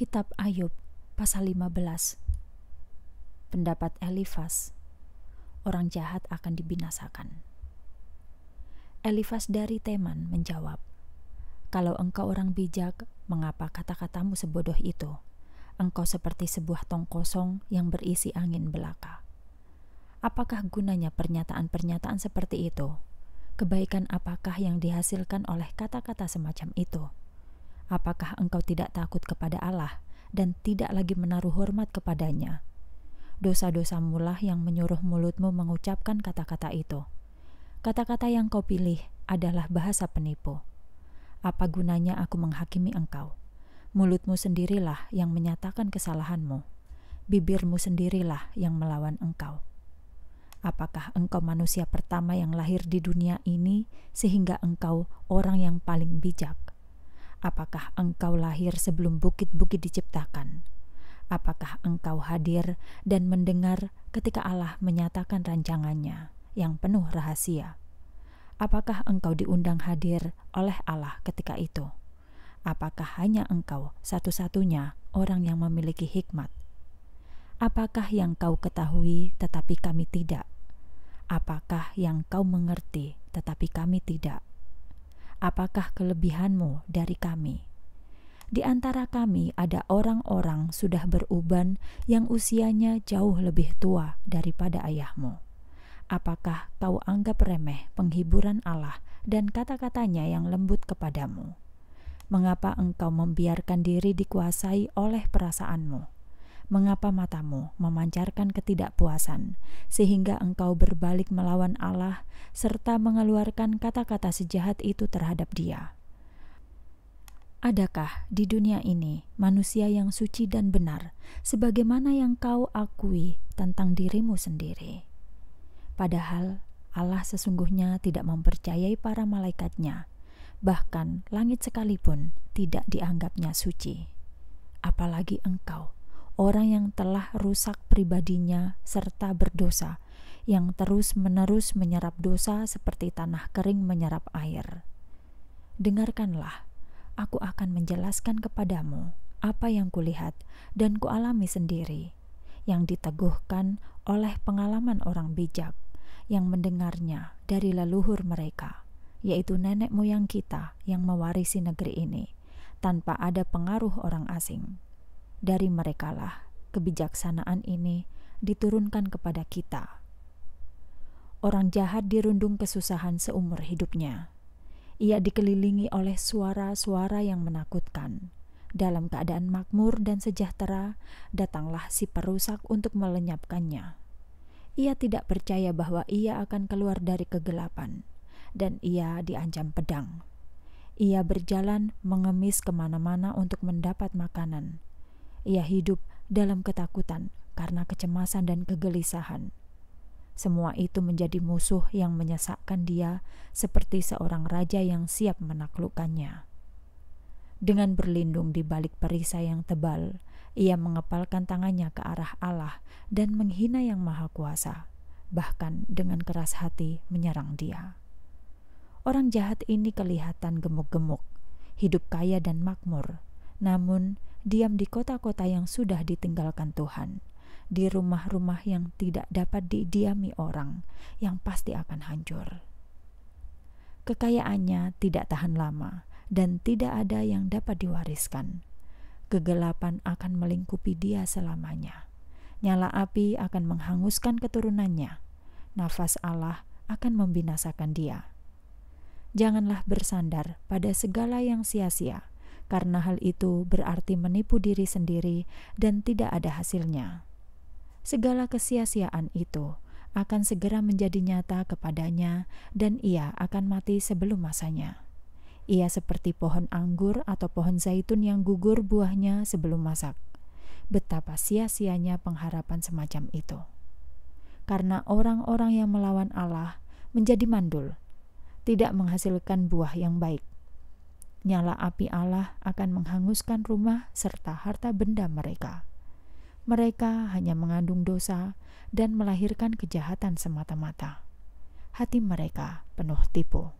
Kitab Ayub pasal 15 Pendapat Elifas Orang jahat akan dibinasakan Elifas dari Teman menjawab Kalau engkau orang bijak, mengapa kata-katamu sebodoh itu? Engkau seperti sebuah tong kosong yang berisi angin belaka. Apakah gunanya pernyataan-pernyataan seperti itu? Kebaikan apakah yang dihasilkan oleh kata-kata semacam itu? Apakah engkau tidak takut kepada Allah dan tidak lagi menaruh hormat kepadanya? dosa dosa mulah yang menyuruh mulutmu mengucapkan kata-kata itu. Kata-kata yang kau pilih adalah bahasa penipu. Apa gunanya aku menghakimi engkau? Mulutmu sendirilah yang menyatakan kesalahanmu. Bibirmu sendirilah yang melawan engkau. Apakah engkau manusia pertama yang lahir di dunia ini sehingga engkau orang yang paling bijak? Apakah engkau lahir sebelum bukit-bukit diciptakan? Apakah engkau hadir dan mendengar ketika Allah menyatakan rancangannya yang penuh rahasia? Apakah engkau diundang hadir oleh Allah ketika itu? Apakah hanya engkau satu-satunya orang yang memiliki hikmat? Apakah yang kau ketahui tetapi kami tidak? Apakah yang kau mengerti tetapi kami tidak? apakah kelebihanmu dari kami? Di antara kami ada orang-orang sudah beruban yang usianya jauh lebih tua daripada ayahmu. Apakah kau anggap remeh penghiburan Allah dan kata-katanya yang lembut kepadamu? Mengapa engkau membiarkan diri dikuasai oleh perasaanmu? mengapa matamu memancarkan ketidakpuasan, sehingga engkau berbalik melawan Allah serta mengeluarkan kata-kata sejahat itu terhadap Dia? Adakah di dunia ini manusia yang suci dan benar, sebagaimana yang kau akui tentang dirimu sendiri? Padahal Allah sesungguhnya tidak mempercayai para malaikatnya, bahkan langit sekalipun tidak dianggapnya suci. Apalagi engkau, orang yang telah rusak pribadinya serta berdosa, yang terus-menerus menyerap dosa seperti tanah kering menyerap air. Dengarkanlah, aku akan menjelaskan kepadamu apa yang kulihat dan kualami sendiri, yang diteguhkan oleh pengalaman orang bijak yang mendengarnya dari leluhur mereka, yaitu nenek moyang kita yang mewarisi negeri ini, tanpa ada pengaruh orang asing. Dari merekalah kebijaksanaan ini diturunkan kepada kita. Orang jahat dirundung kesusahan seumur hidupnya. Ia dikelilingi oleh suara-suara yang menakutkan. Dalam keadaan makmur dan sejahtera, datanglah si perusak untuk melenyapkannya. Ia tidak percaya bahwa ia akan keluar dari kegelapan, dan ia diancam pedang. Ia berjalan mengemis kemana-mana untuk mendapat makanan, ia hidup dalam ketakutan karena kecemasan dan kegelisahan. Semua itu menjadi musuh yang menyesakkan dia, seperti seorang raja yang siap menaklukkannya. Dengan berlindung di balik perisai yang tebal, ia mengepalkan tangannya ke arah Allah dan menghina Yang Maha Kuasa, bahkan dengan keras hati menyerang dia. Orang jahat ini kelihatan gemuk-gemuk, hidup kaya dan makmur, namun diam di kota-kota yang sudah ditinggalkan Tuhan, di rumah-rumah yang tidak dapat didiami orang, yang pasti akan hancur. Kekayaannya tidak tahan lama dan tidak ada yang dapat diwariskan. Kegelapan akan melingkupi dia selamanya. Nyala api akan menghanguskan keturunannya. Nafas Allah akan membinasakan dia. Janganlah bersandar pada segala yang sia-sia karena hal itu berarti menipu diri sendiri dan tidak ada hasilnya. Segala kesia-siaan itu akan segera menjadi nyata kepadanya, dan ia akan mati sebelum masanya. Ia seperti pohon anggur atau pohon zaitun yang gugur buahnya sebelum masak. Betapa sia-sianya pengharapan semacam itu, karena orang-orang yang melawan Allah menjadi mandul, tidak menghasilkan buah yang baik nyala api Allah akan menghanguskan rumah serta harta benda mereka. Mereka hanya mengandung dosa dan melahirkan kejahatan semata-mata. Hati mereka penuh tipu.